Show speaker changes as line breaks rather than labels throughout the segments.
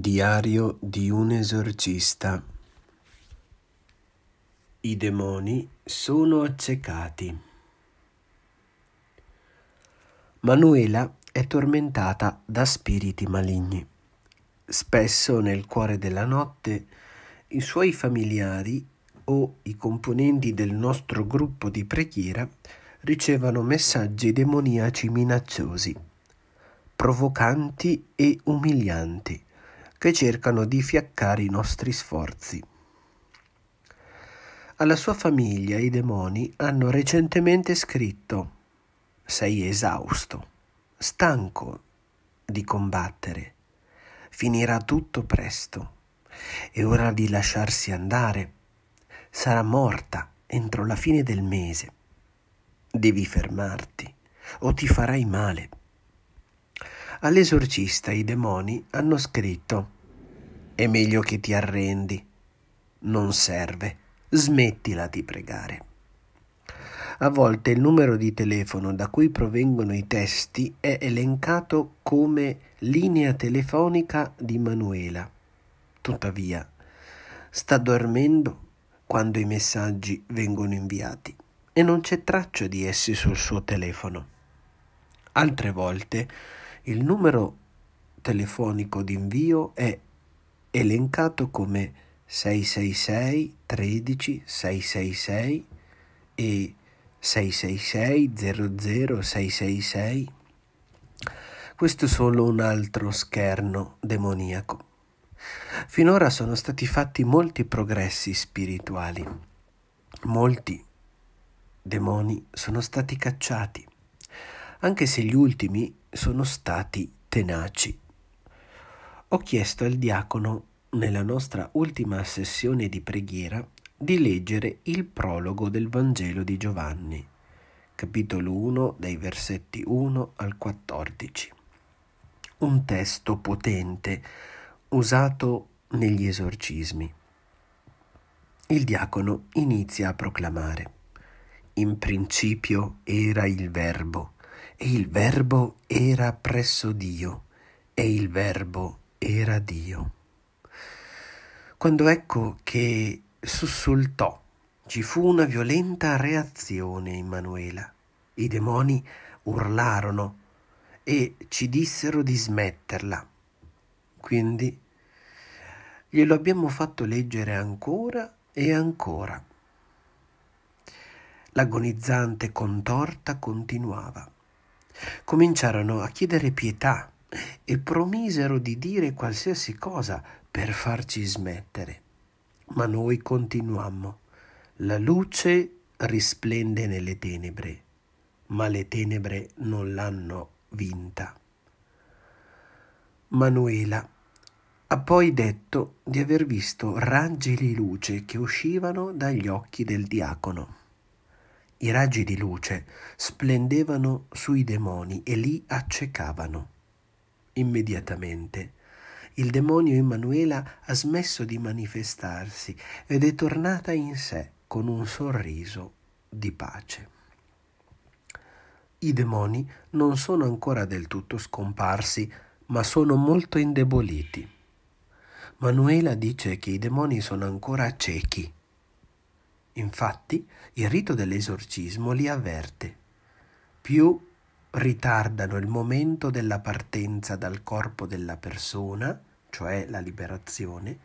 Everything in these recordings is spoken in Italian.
Diario di un esorcista. I demoni sono accecati. Manuela è tormentata da spiriti maligni. Spesso nel cuore della notte i suoi familiari o i componenti del nostro gruppo di preghiera ricevono messaggi demoniaci minacciosi, provocanti e umilianti che cercano di fiaccare i nostri sforzi. Alla sua famiglia i demoni hanno recentemente scritto Sei esausto, stanco di combattere, finirà tutto presto, è ora di lasciarsi andare, sarà morta entro la fine del mese. Devi fermarti o ti farai male. All'esorcista i demoni hanno scritto è meglio che ti arrendi. Non serve. Smettila di pregare. A volte il numero di telefono da cui provengono i testi è elencato come linea telefonica di Manuela. Tuttavia, sta dormendo quando i messaggi vengono inviati e non c'è traccia di essi sul suo telefono. Altre volte il numero telefonico d'invio è elencato come 666 13 666 e 666 00 666. Questo è solo un altro scherno demoniaco. Finora sono stati fatti molti progressi spirituali, molti demoni sono stati cacciati, anche se gli ultimi sono stati tenaci ho chiesto al diacono, nella nostra ultima sessione di preghiera, di leggere il prologo del Vangelo di Giovanni, capitolo 1 dai versetti 1 al 14. Un testo potente usato negli esorcismi. Il diacono inizia a proclamare. In principio era il Verbo, e il Verbo era presso Dio, e il Verbo era Dio. Quando ecco che sussultò, ci fu una violenta reazione in Manuela. I demoni urlarono e ci dissero di smetterla. Quindi glielo abbiamo fatto leggere ancora e ancora. L'agonizzante contorta continuava. Cominciarono a chiedere pietà e promisero di dire qualsiasi cosa per farci smettere. Ma noi continuammo. La luce risplende nelle tenebre, ma le tenebre non l'hanno vinta. Manuela ha poi detto di aver visto raggi di luce che uscivano dagli occhi del diacono. I raggi di luce splendevano sui demoni e li accecavano. Immediatamente il demonio Emanuela ha smesso di manifestarsi ed è tornata in sé con un sorriso di pace. I demoni non sono ancora del tutto scomparsi, ma sono molto indeboliti. Manuela dice che i demoni sono ancora ciechi. Infatti, il rito dell'esorcismo li avverte. Più ritardano il momento della partenza dal corpo della persona, cioè la liberazione,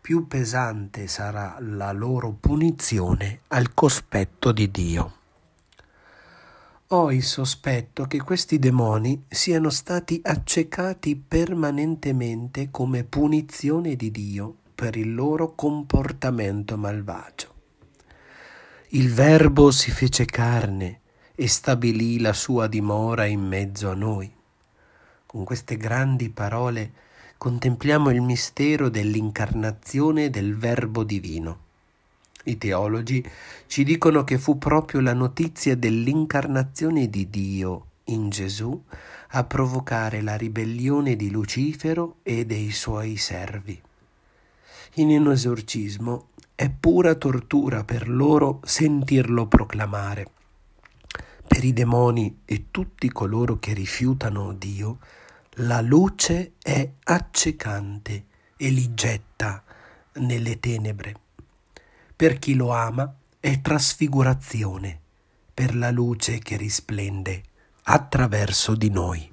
più pesante sarà la loro punizione al cospetto di Dio. Ho il sospetto che questi demoni siano stati accecati permanentemente come punizione di Dio per il loro comportamento malvagio. Il Verbo si fece carne e stabilì la sua dimora in mezzo a noi. Con queste grandi parole contempliamo il mistero dell'incarnazione del Verbo divino. I teologi ci dicono che fu proprio la notizia dell'incarnazione di Dio in Gesù a provocare la ribellione di Lucifero e dei suoi servi. In un esorcismo è pura tortura per loro sentirlo proclamare per i demoni e tutti coloro che rifiutano Dio, la luce è accecante e li getta nelle tenebre. Per chi lo ama è trasfigurazione, per la luce che risplende attraverso di noi.